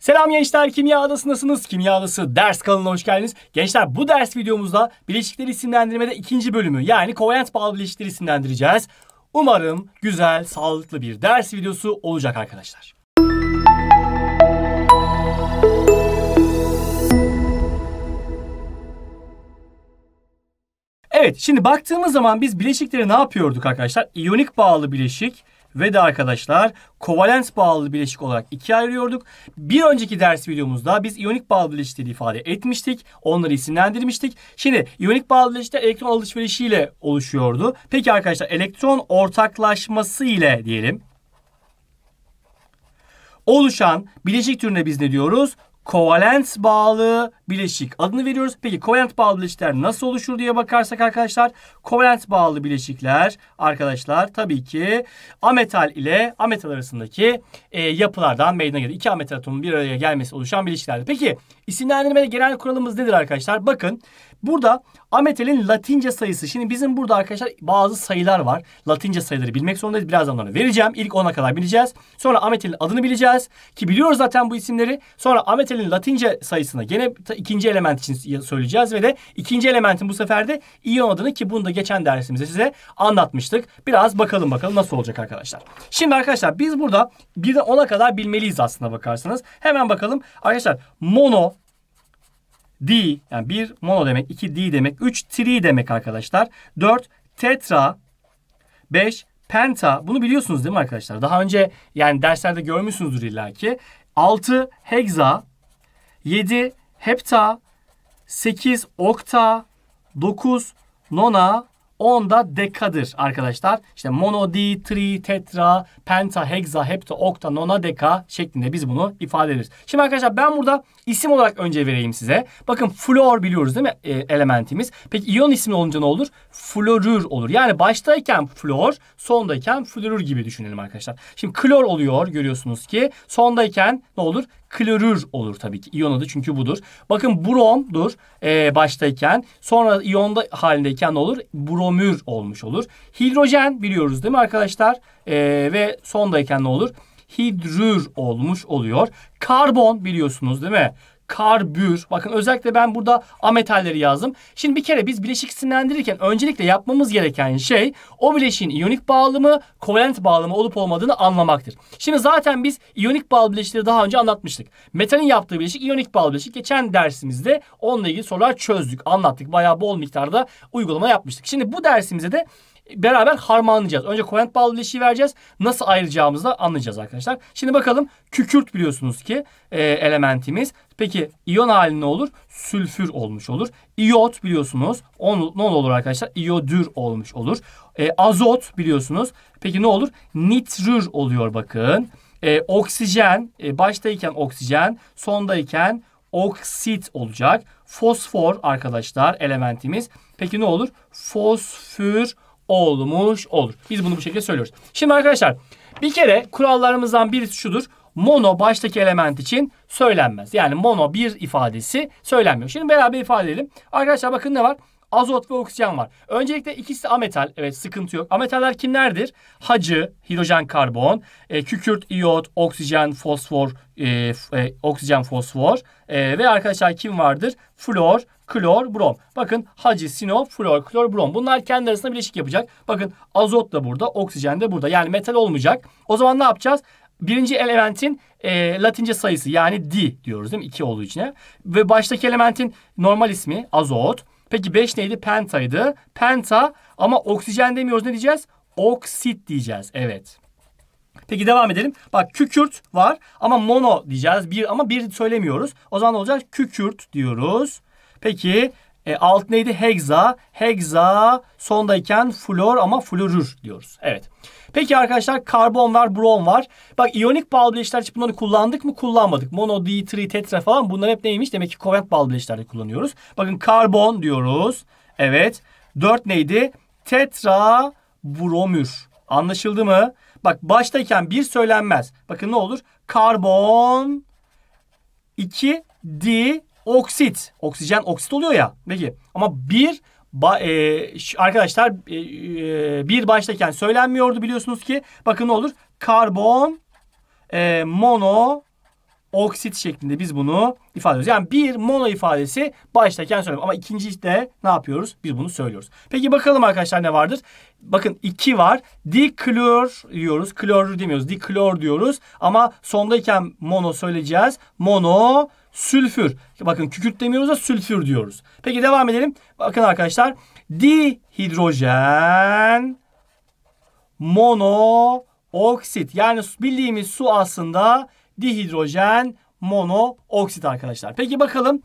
Selam gençler, Kimya Adası'ndasınız. Kimya Adası ders kanalına hoş geldiniz. Gençler bu ders videomuzda bileşikleri isimlendirmede ikinci bölümü yani kovalent bağlı bileşikleri isimlendireceğiz. Umarım güzel, sağlıklı bir ders videosu olacak arkadaşlar. Evet, şimdi baktığımız zaman biz bileşikleri ne yapıyorduk arkadaşlar? İyonik bağlı bileşik ve de arkadaşlar kovalent bağlı bileşik olarak ikiye ayırıyorduk. Bir önceki ders videomuzda biz iyonik bağlı bileşikleri ifade etmiştik. Onları isimlendirmiştik. Şimdi iyonik bağlı bileşikler elektron alışverişiyle oluşuyordu. Peki arkadaşlar elektron ortaklaşması ile diyelim oluşan bileşik türüne biz ne diyoruz? kovalent bağlı bileşik adını veriyoruz. Peki kovalent bağlı bileşikler nasıl oluşur diye bakarsak arkadaşlar kovalent bağlı bileşikler arkadaşlar tabii ki ametal ile ametal arasındaki e, yapılardan meydana gelir. İki ametal atomun bir araya gelmesi oluşan bileşiklerdir. Peki İsimlendirmede genel kuralımız nedir arkadaşlar? Bakın burada ametelin latince sayısı. Şimdi bizim burada arkadaşlar bazı sayılar var. Latince sayıları bilmek zorundayız. Birazdan onları vereceğim. İlk 10'a kadar bileceğiz. Sonra ametelin adını bileceğiz. Ki biliyoruz zaten bu isimleri. Sonra ametelin latince sayısına gene ikinci element için söyleyeceğiz. Ve de ikinci elementin bu sefer de iyon adını ki bunu da geçen dersimizde size anlatmıştık. Biraz bakalım bakalım nasıl olacak arkadaşlar. Şimdi arkadaşlar biz burada birden 10'a kadar bilmeliyiz aslında bakarsanız. Hemen bakalım. Arkadaşlar mono D yani bir mono demek, iki D demek, üç tri demek arkadaşlar. Dört tetra, beş penta. Bunu biliyorsunuz değil mi arkadaşlar? Daha önce yani derslerde görmüşsünüzdür illaki. Altı hegza, yedi hepta, sekiz okta, dokuz nona, onda dekadır arkadaşlar. İşte mono, di, tri, tetra, penta, hexa, hepta, okta, nona, deka şeklinde biz bunu ifade ederiz. Şimdi arkadaşlar ben burada isim olarak önce vereyim size. Bakın flor biliyoruz değil mi e, elementimiz. Peki iyon ismi olunca ne olur? florür olur. Yani baştayken flor, sondayken florür gibi düşünelim arkadaşlar. Şimdi klor oluyor görüyorsunuz ki. Sondayken ne olur? Klorür olur tabii ki. İyon adı çünkü budur. Bakın bromdur e, baştayken. Sonra iyonda halindeyken ne olur? Bromür olmuş olur. Hidrojen biliyoruz değil mi arkadaşlar? E, ve sondayken ne olur? Hidrür olmuş oluyor. Karbon biliyorsunuz değil mi? karbür. Bakın özellikle ben burada ametalleri yazdım. Şimdi bir kere biz bileşik isimlendirirken öncelikle yapmamız gereken şey o bileşiğin iyonik bağlamı, kovalent bağlamı olup olmadığını anlamaktır. Şimdi zaten biz iyonik bağlı bileşikleri daha önce anlatmıştık. Metalin yaptığı bileşik iyonik bağlı bileşik. Geçen dersimizde onunla ilgili sorular çözdük, anlattık. Bayağı bol miktarda uygulama yapmıştık. Şimdi bu dersimizde de beraber harmanlayacağız. Önce kovalent bağlı bileşiği vereceğiz. Nasıl ayıracağımızı da anlayacağız arkadaşlar. Şimdi bakalım kükürt biliyorsunuz ki e, elementimiz. Peki iyon hali ne olur? Sülfür olmuş olur. İyot biliyorsunuz on, ne olur arkadaşlar? İyodür olmuş olur. E, azot biliyorsunuz. Peki ne olur? Nitrür oluyor bakın. E, oksijen e, baştayken oksijen sondayken oksit olacak. Fosfor arkadaşlar elementimiz. Peki ne olur? Fosfür olmuş olur. Biz bunu bu şekilde söylüyoruz. Şimdi arkadaşlar bir kere kurallarımızdan birisi şudur. Mono baştaki element için söylenmez. Yani mono bir ifadesi söylenmiyor. Şimdi beraber ifade edelim. Arkadaşlar bakın ne var? azot ve oksijen var. Öncelikle ikisi ametal. Evet sıkıntı yok. Ametaller kimlerdir? Hacı, hidrojen, karbon, e, kükürt, iot, oksijen, fosfor, e, e, oksijen, fosfor e, ve arkadaşlar kim vardır? Flor klor, brom. Bakın Haci, sino, flor, klor, brom. Bunlar kendi arasında bileşik yapacak. Bakın azot da burada, oksijen de burada. Yani metal olmayacak. O zaman ne yapacağız? Birinci elementin e, latince sayısı yani di diyoruz değil mi? İki olduğu için. Ve baştaki elementin normal ismi azot. Peki 5 neydi? Pentaydı. Penta ama oksijen demiyoruz ne diyeceğiz? Oksit diyeceğiz. Evet. Peki devam edelim. Bak kükürt var ama mono diyeceğiz. Bir ama bir söylemiyoruz. O zaman ne olacak? Kükürt diyoruz. Peki e, alt neydi? Hexa. Hexa sondayken flor ama florür diyoruz. Evet. Peki arkadaşlar karbon var, brom var. Bak iyonik bağlı bileşikler için bunları kullandık mı? Kullanmadık. Mono, di, tri, tetra falan bunlar hep neymiş? Demek ki kovalent bağlı bileşiklerde kullanıyoruz. Bakın karbon diyoruz. Evet. Dört neydi? Tetra bromür. Anlaşıldı mı? Bak baştayken bir söylenmez. Bakın ne olur? Karbon iki di oksit. Oksijen oksit oluyor ya. Peki ama bir ba, e, arkadaşlar e, e, bir baştayken söylenmiyordu biliyorsunuz ki. Bakın ne olur? Karbon e, mono oksit şeklinde biz bunu ifade ediyoruz. Yani bir mono ifadesi baştayken söylüyorum. Ama ikinci de ne yapıyoruz? Biz bunu söylüyoruz. Peki bakalım arkadaşlar ne vardır? Bakın iki var. Diklor diyoruz. Klor demiyoruz. Diklor diyoruz. Ama sondayken mono söyleyeceğiz. Mono sülfür. Bakın kükürt demiyoruz da sülfür diyoruz. Peki devam edelim. Bakın arkadaşlar dihidrojen monooksit. Yani bildiğimiz su aslında dihidrojen monooksit arkadaşlar. Peki bakalım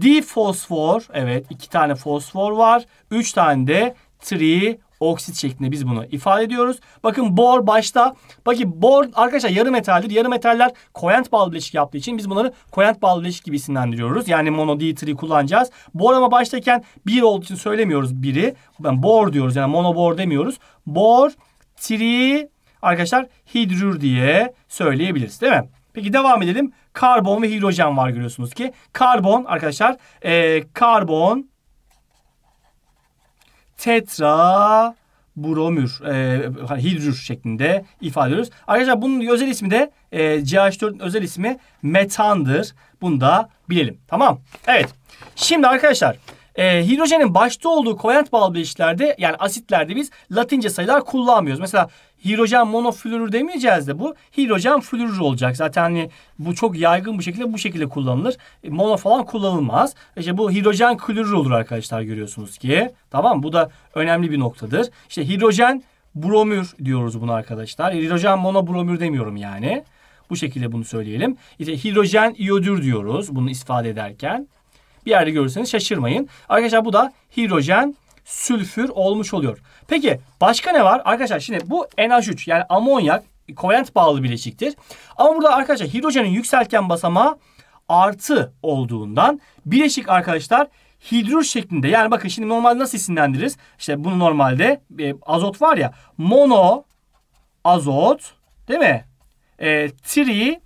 difosfor evet iki tane fosfor var. Üç tane de tri oksit şeklinde biz bunu ifade ediyoruz. Bakın bor başta. Bakın bor arkadaşlar yarı metaldir. Yarı metaller koyant bağlı bileşik yaptığı için biz bunları koyant bağlı bileşik gibi isimlendiriyoruz. Yani mono di 3 kullanacağız. Bor ama baştayken bir olduğu için söylemiyoruz biri. Ben bor diyoruz yani mono bor demiyoruz. Bor, tri arkadaşlar hidrür diye söyleyebiliriz değil mi? Peki devam edelim. Karbon ve hidrojen var görüyorsunuz ki. Karbon arkadaşlar e, karbon tetra bromür, e, hidrür şeklinde ifade ediyoruz. Arkadaşlar bunun özel ismi de e, CH4'ün özel ismi metandır. Bunu da bilelim. Tamam. Evet. Şimdi arkadaşlar e, hidrojenin başta olduğu kovalent bağlı bileşiklerde yani asitlerde biz latince sayılar kullanmıyoruz. Mesela hidrojen monoflorür demeyeceğiz de bu hidrojen florür olacak. Zaten hani bu çok yaygın bu şekilde bu şekilde kullanılır. E, mono falan kullanılmaz. İşte bu hidrojen klorür olur arkadaşlar görüyorsunuz ki. Tamam bu da önemli bir noktadır. İşte hidrojen bromür diyoruz bunu arkadaşlar. E, hidrojen monobromür demiyorum yani. Bu şekilde bunu söyleyelim. İşte hidrojen iodür diyoruz bunu ifade ederken. Bir yerde görürseniz şaşırmayın. Arkadaşlar bu da hidrojen sülfür olmuş oluyor. Peki başka ne var? Arkadaşlar şimdi bu NH3 yani amonyak kovalent bağlı bileşiktir. Ama burada arkadaşlar hidrojenin yükselken basamağı artı olduğundan bileşik arkadaşlar hidrür şeklinde. Yani bakın şimdi normalde nasıl isimlendiririz? İşte bunu normalde e, azot var ya mono azot değil mi? E, tri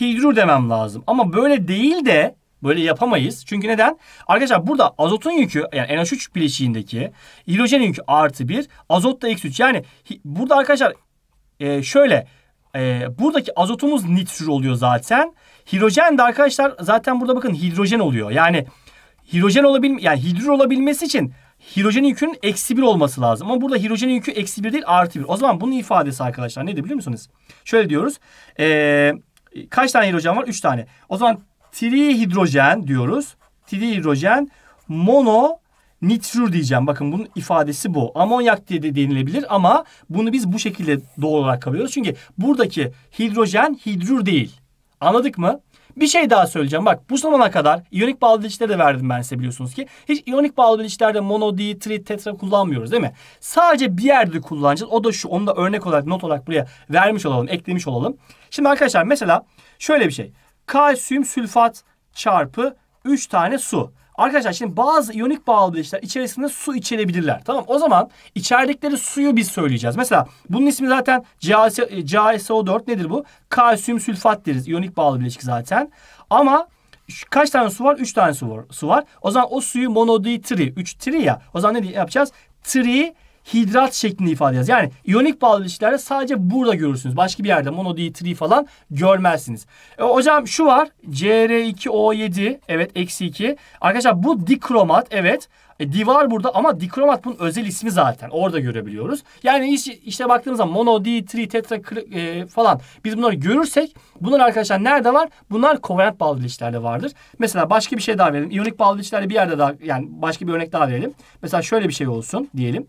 hidrür demem lazım. Ama böyle değil de Böyle yapamayız. Çünkü neden? Arkadaşlar burada azotun yükü yani NH3 bileşiğindeki hidrojen yükü artı 1. Azot da eksi 3. Yani burada arkadaşlar e, şöyle e, buradaki azotumuz nitür oluyor zaten. Hidrojen de arkadaşlar zaten burada bakın hidrojen oluyor. Yani hidrojen olabilme yani hidrür olabilmesi için hidrojen yükünün eksi bir olması lazım. Ama burada hidrojen yükü eksi bir değil artı bir. O zaman bunun ifadesi arkadaşlar nedir biliyor musunuz? Şöyle diyoruz. Ee, kaç tane hidrojen var? Üç tane. O zaman trihidrojen diyoruz. Trihidrojen mono nitrür diyeceğim. Bakın bunun ifadesi bu. Amonyak diye de denilebilir ama bunu biz bu şekilde doğal olarak kabul Çünkü buradaki hidrojen hidrür değil. Anladık mı? Bir şey daha söyleyeceğim. Bak bu zamana kadar iyonik bağlı bileşikleri de verdim ben size biliyorsunuz ki. Hiç iyonik bağlı bileşiklerde mono, di, tri, tetra kullanmıyoruz değil mi? Sadece bir yerde kullanacağız. O da şu. Onu da örnek olarak not olarak buraya vermiş olalım. Eklemiş olalım. Şimdi arkadaşlar mesela şöyle bir şey kalsiyum sülfat çarpı 3 tane su. Arkadaşlar şimdi bazı iyonik bağlı bileşikler içerisinde su içerebilirler. Tamam o zaman içerdikleri suyu biz söyleyeceğiz. Mesela bunun ismi zaten CaSO4 e, nedir bu? Kalsiyum sülfat deriz. İyonik bağlı bileşik zaten. Ama kaç tane su var? 3 tane su var. Su var. O zaman o suyu monoditri, 3 tri ya. O zaman ne yapacağız? Tri hidrat şeklinde ifade edeceğiz. Yani iyonik bağlı ilişkilerde sadece burada görürsünüz. Başka bir yerde mono di 3 falan görmezsiniz. E, hocam şu var. CR2O7 evet eksi 2. Arkadaşlar bu dikromat evet. E, divar burada ama dikromat bunun özel ismi zaten. Orada görebiliyoruz. Yani iş, işte baktığımız zaman mono, di tri tetra e, falan biz bunları görürsek bunlar arkadaşlar nerede var? Bunlar kovalent bağlı ilişkilerde vardır. Mesela başka bir şey daha verelim. İyonik bağlı ilişkilerde bir yerde daha yani başka bir örnek daha verelim. Mesela şöyle bir şey olsun diyelim.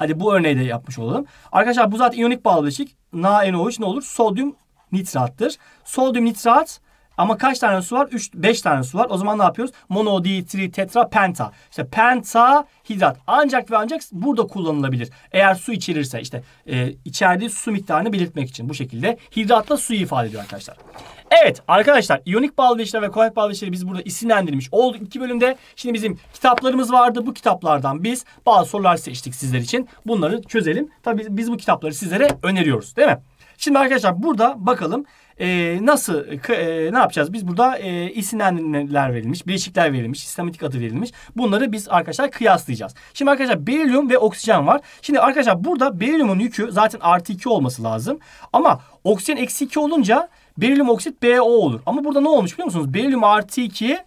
Hadi bu örneği de yapmış olalım. Arkadaşlar bu zaten iyonik bağlı bileşik. Na 3 ne olur? Sodyum nitrattır. Sodyum nitrat ama kaç tane su var? 3 5 tane su var. O zaman ne yapıyoruz? Mono, di, tri, tetra, penta. İşte penta hidrat. Ancak ve ancak burada kullanılabilir. Eğer su içerirse, işte e, içerdiği su miktarını belirtmek için bu şekilde hidratla suyu ifade ediyor arkadaşlar. Evet arkadaşlar iyonik bağlaçları ve kovalent bağlaçları biz burada isimlendirmiş olduk iki bölümde. Şimdi bizim kitaplarımız vardı. Bu kitaplardan biz bazı sorular seçtik sizler için. Bunları çözelim. Tabii biz bu kitapları sizlere öneriyoruz değil mi? Şimdi arkadaşlar burada bakalım e, nasıl e, ne yapacağız? Biz burada e, isimlendirmeler verilmiş, bileşikler verilmiş, sistematik adı verilmiş. Bunları biz arkadaşlar kıyaslayacağız. Şimdi arkadaşlar berilyum ve oksijen var. Şimdi arkadaşlar burada berilyumun yükü zaten artı 2 olması lazım. Ama oksijen eksi 2 olunca berilyum oksit BO olur. Ama burada ne olmuş biliyor musunuz? Berilyum artı 2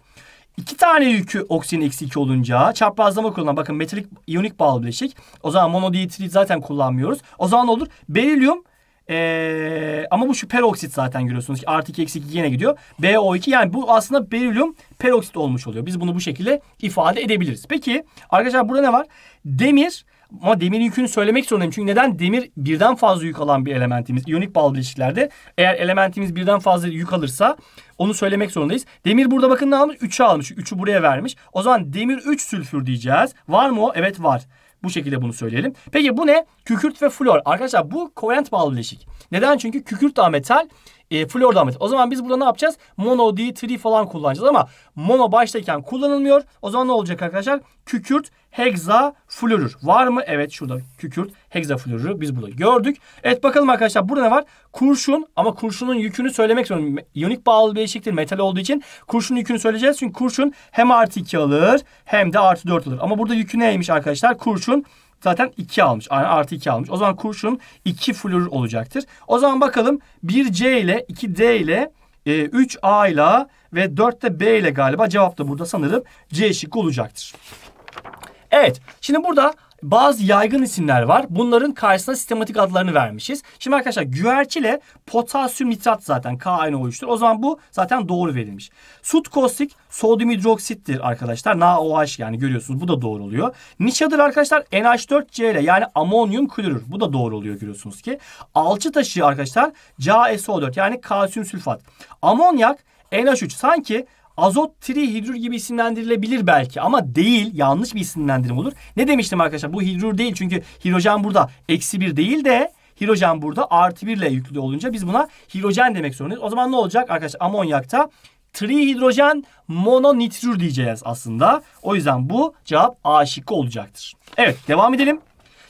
İki tane yükü oksijen eksi 2 olunca çaprazlama kullanılan bakın metalik iyonik bağlı bileşik. O zaman monodietrit zaten kullanmıyoruz. O zaman ne olur? Berilyum ee, ama bu şu peroksit zaten görüyorsunuz ki artı 2 eksi 2 yine gidiyor. BO2 yani bu aslında berilyum peroksit olmuş oluyor. Biz bunu bu şekilde ifade edebiliriz. Peki arkadaşlar burada ne var? Demir ama demir yükünü söylemek zorundayım. Çünkü neden? Demir birden fazla yük alan bir elementimiz. İyonik bağlı ilişkilerde eğer elementimiz birden fazla yük alırsa onu söylemek zorundayız. Demir burada bakın ne almış? 3'ü almış. 3'ü buraya vermiş. O zaman demir 3 sülfür diyeceğiz. Var mı o? Evet var. Bu şekilde bunu söyleyelim. Peki bu ne? Kükürt ve flor. Arkadaşlar bu kovalent bağlı bileşik. Neden? Çünkü kükürt daha metal, e, flor damlacı. O zaman biz burada ne yapacağız? Mono D3 falan kullanacağız ama mono baştayken kullanılmıyor. O zaman ne olacak arkadaşlar? Kükürt hexa florür. Var mı? Evet şurada kükürt hexa florürü biz burada gördük. Evet bakalım arkadaşlar burada ne var? Kurşun ama kurşunun yükünü söylemek zorundayım. İyonik bağlı bir bileşiktir metal olduğu için. Kurşunun yükünü söyleyeceğiz. Çünkü kurşun hem artı 2 alır hem de artı 4 alır. Ama burada yükü neymiş arkadaşlar? Kurşun zaten 2 almış. Yani artı 2 almış. O zaman kurşun 2 flür olacaktır. O zaman bakalım 1C ile 2D ile e, 3A ile ve 4 B ile galiba cevap da burada sanırım C şıkkı olacaktır. Evet şimdi burada bazı yaygın isimler var. Bunların karşısına sistematik adlarını vermişiz. Şimdi arkadaşlar güvercile potasyum nitrat zaten KNO3'tür. O zaman bu zaten doğru verilmiş. Sut kostik sodyum hidroksittir arkadaşlar. NaOH yani görüyorsunuz bu da doğru oluyor. Nişadır arkadaşlar NH4Cl yani amonyum klorür. Bu da doğru oluyor görüyorsunuz ki. Alçı taşı arkadaşlar CaSO4 yani kalsiyum sülfat. Amonyak NH3 sanki azot trihidrür gibi isimlendirilebilir belki ama değil yanlış bir isimlendirme olur. Ne demiştim arkadaşlar bu hidrür değil çünkü hidrojen burada eksi bir değil de hidrojen burada artı birle yüklü olunca biz buna hidrojen demek zorundayız. O zaman ne olacak arkadaşlar amonyakta trihidrojen mononitrür diyeceğiz aslında. O yüzden bu cevap A şıkkı olacaktır. Evet devam edelim.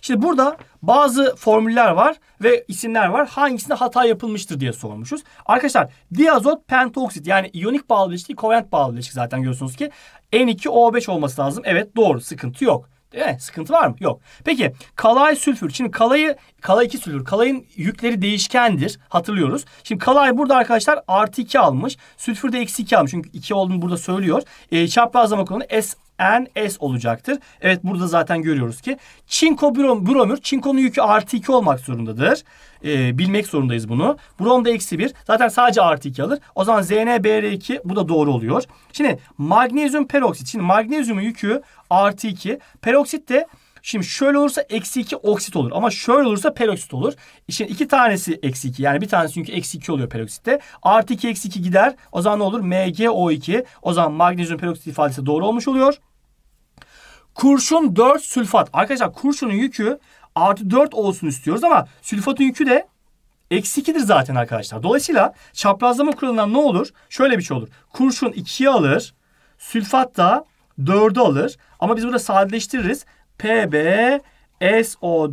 Şimdi burada bazı formüller var ve isimler var. Hangisinde hata yapılmıştır diye sormuşuz. Arkadaşlar diazot pentoksit yani iyonik bağlı ilişki, kovalent bağlı ilişki zaten görüyorsunuz ki N2O5 olması lazım. Evet doğru sıkıntı yok. Değil mi? Sıkıntı var mı? Yok. Peki kalay sülfür. Şimdi kalayı kalay 2 sülfür. Kalayın yükleri değişkendir. Hatırlıyoruz. Şimdi kalay burada arkadaşlar artı 2 almış. Sülfür de eksi 2 almış. Çünkü 2 olduğunu burada söylüyor. E, zaman kuralı S N S olacaktır. Evet burada zaten görüyoruz ki çinko bromür çinkonun yükü artı 2 olmak zorundadır. Ee, bilmek zorundayız bunu. Brom da eksi 1. Zaten sadece artı 2 alır. O zaman ZnBr2 bu da doğru oluyor. Şimdi magnezyum peroksit. Şimdi magnezyumun yükü artı 2. Peroksit de Şimdi şöyle olursa eksi 2 oksit olur. Ama şöyle olursa peroksit olur. Şimdi iki tanesi eksi 2. Yani bir tanesi çünkü eksi 2 oluyor peroksitte. Artı 2 eksi 2 gider. O zaman ne olur? MgO2. O zaman magnezyum peroksit ifadesi doğru olmuş oluyor. Kurşun 4 sülfat. Arkadaşlar kurşunun yükü artı 4 olsun istiyoruz ama sülfatın yükü de Eksi 2'dir zaten arkadaşlar. Dolayısıyla çaprazlama kuralından ne olur? Şöyle bir şey olur. Kurşun 2'ye alır. Sülfat da 4'ü alır. Ama biz burada sadeleştiririz. PB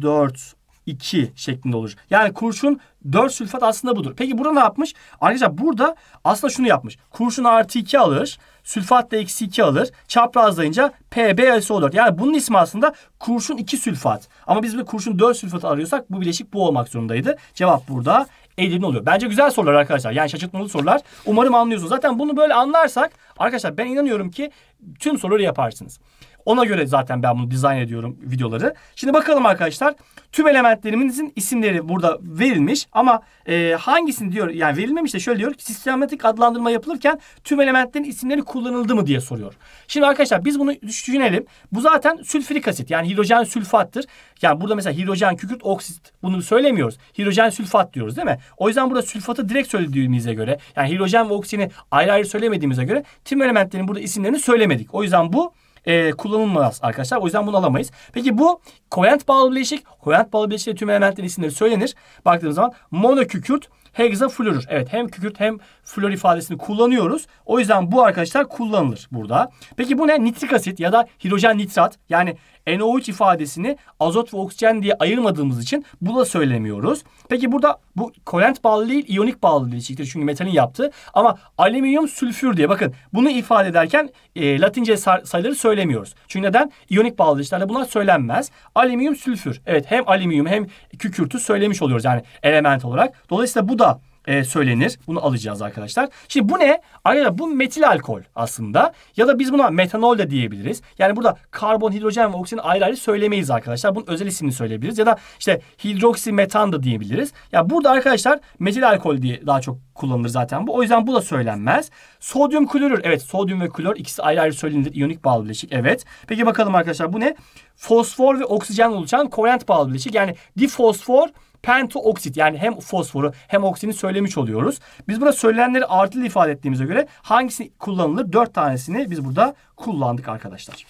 4 2 şeklinde olur. Yani kurşun 4 sülfat aslında budur. Peki burada ne yapmış? Arkadaşlar burada aslında şunu yapmış. Kurşun artı 2 alır. Sülfat da eksi 2 alır. Çaprazlayınca PbSO4. Yani bunun ismi aslında kurşun 2 sülfat. Ama biz bir kurşun 4 sülfat arıyorsak bu bileşik bu olmak zorundaydı. Cevap burada Edirne oluyor. Bence güzel sorular arkadaşlar. Yani şaşırtmalı sorular. Umarım anlıyorsunuz. Zaten bunu böyle anlarsak arkadaşlar ben inanıyorum ki tüm soruları yaparsınız. Ona göre zaten ben bunu dizayn ediyorum videoları. Şimdi bakalım arkadaşlar. Tüm elementlerimizin isimleri burada verilmiş ama e, hangisini diyor yani verilmemiş de şöyle diyor. Sistematik adlandırma yapılırken tüm elementlerin isimleri kullanıldı mı diye soruyor. Şimdi arkadaşlar biz bunu düşünelim. Bu zaten sülfürik asit yani hidrojen sülfattır. Yani burada mesela hidrojen kükürt oksit bunu söylemiyoruz. Hidrojen sülfat diyoruz değil mi? O yüzden burada sülfatı direkt söylediğimize göre yani hidrojen ve oksijeni ayrı ayrı söylemediğimize göre tüm elementlerin burada isimlerini söylemedik. O yüzden bu e, ee, kullanılmaz arkadaşlar. O yüzden bunu alamayız. Peki bu koyant bağlı bileşik. Koyant bağlı bileşiğe tüm elementlerin isimleri söylenir. Baktığımız zaman monokükürt hexafluorür. Evet hem kükürt hem flor ifadesini kullanıyoruz. O yüzden bu arkadaşlar kullanılır burada. Peki bu ne? Nitrik asit ya da hidrojen nitrat. Yani NO3 ifadesini azot ve oksijen diye ayırmadığımız için bu da söylemiyoruz. Peki burada bu kolent bağlı değil, iyonik bağlı ilişkidir. Çünkü metalin yaptı. Ama alüminyum sülfür diye bakın bunu ifade ederken e, Latince sayıları söylemiyoruz. Çünkü neden? İyonik bağlı ilişkilerde bunlar söylenmez. Alüminyum sülfür. Evet hem alüminyum hem kükürtü söylemiş oluyoruz yani element olarak. Dolayısıyla bu da e, söylenir. Bunu alacağız arkadaşlar. Şimdi bu ne? Arkadaşlar bu metil alkol aslında. Ya da biz buna metanol da diyebiliriz. Yani burada karbon, hidrojen ve oksijen ayrı ayrı söylemeyiz arkadaşlar. Bunun özel ismini söyleyebiliriz. Ya da işte hidroksi metan da diyebiliriz. Ya yani burada arkadaşlar metil alkol diye daha çok kullanılır zaten bu. O yüzden bu da söylenmez. Sodyum klorür. Evet sodyum ve klor ikisi ayrı ayrı söylenir. İyonik bağlı bileşik. Evet. Peki bakalım arkadaşlar bu ne? Fosfor ve oksijen oluşan kovalent bağlı bileşik. Yani difosfor Pentooksit yani hem fosforu hem oksini söylemiş oluyoruz. Biz burada söylenenleri artılı ifade ettiğimize göre hangisi kullanılır? Dört tanesini biz burada kullandık arkadaşlar.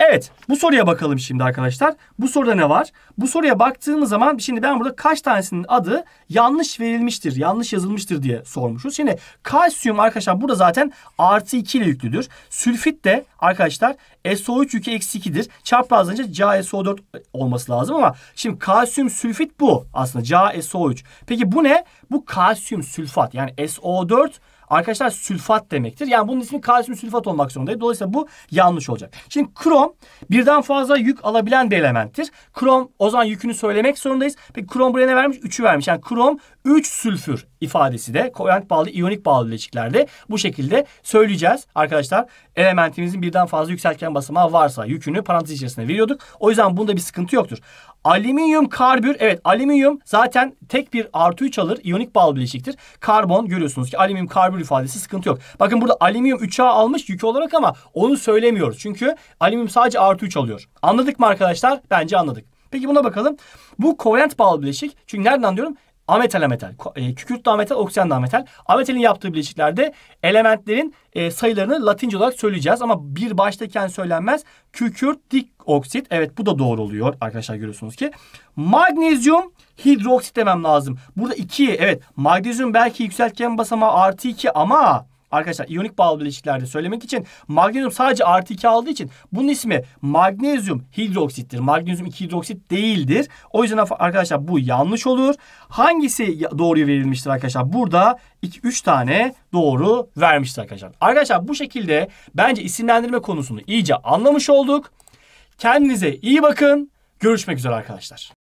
Evet bu soruya bakalım şimdi arkadaşlar. Bu soruda ne var? Bu soruya baktığımız zaman şimdi ben burada kaç tanesinin adı yanlış verilmiştir, yanlış yazılmıştır diye sormuşuz. Şimdi kalsiyum arkadaşlar burada zaten artı 2 ile yüklüdür. Sülfit de arkadaşlar SO3 yükü eksi 2'dir. Çaprazlanınca CaSO4 olması lazım ama şimdi kalsiyum sülfit bu aslında CaSO3. Peki bu ne? Bu kalsiyum sülfat yani SO4 Arkadaşlar sülfat demektir. Yani bunun ismi kalsiyum sülfat olmak zorundaydı. Dolayısıyla bu yanlış olacak. Şimdi krom birden fazla yük alabilen bir elementtir. Krom o zaman yükünü söylemek zorundayız. Peki krom buraya ne vermiş? 3'ü vermiş. Yani krom 3 sülfür ifadesi de kovalent bağlı iyonik bağlı bileşiklerde bu şekilde söyleyeceğiz. Arkadaşlar elementimizin birden fazla yükseltgen basamağı varsa yükünü parantez içerisine veriyorduk. O yüzden bunda bir sıkıntı yoktur. Alüminyum karbür evet alüminyum zaten tek bir artı 3 alır iyonik bağlı bileşiktir. Karbon görüyorsunuz ki alüminyum karbür ifadesi sıkıntı yok. Bakın burada alüminyum 3A almış yükü olarak ama onu söylemiyoruz. Çünkü alüminyum sadece artı 3 alıyor. Anladık mı arkadaşlar? Bence anladık. Peki buna bakalım. Bu kovalent bağlı bileşik. Çünkü nereden diyorum? ametal ametal. E, kükürt de ametal, oksijen de ametal. Ametalin yaptığı bileşiklerde elementlerin e, sayılarını latince olarak söyleyeceğiz. Ama bir baştayken söylenmez. Kükürt dik oksit. Evet bu da doğru oluyor arkadaşlar görüyorsunuz ki. Magnezyum hidroksit demem lazım. Burada 2 evet magnezyum belki yükseltgen basamağı artı 2 ama Arkadaşlar iyonik bağlı bileşiklerde söylemek için magnezyum sadece artı 2 aldığı için bunun ismi magnezyum hidroksittir. Magnezyum 2 hidroksit değildir. O yüzden arkadaşlar bu yanlış olur. Hangisi doğruyu verilmiştir arkadaşlar? Burada 2-3 tane doğru vermiştir arkadaşlar. Arkadaşlar bu şekilde bence isimlendirme konusunu iyice anlamış olduk. Kendinize iyi bakın. Görüşmek üzere arkadaşlar.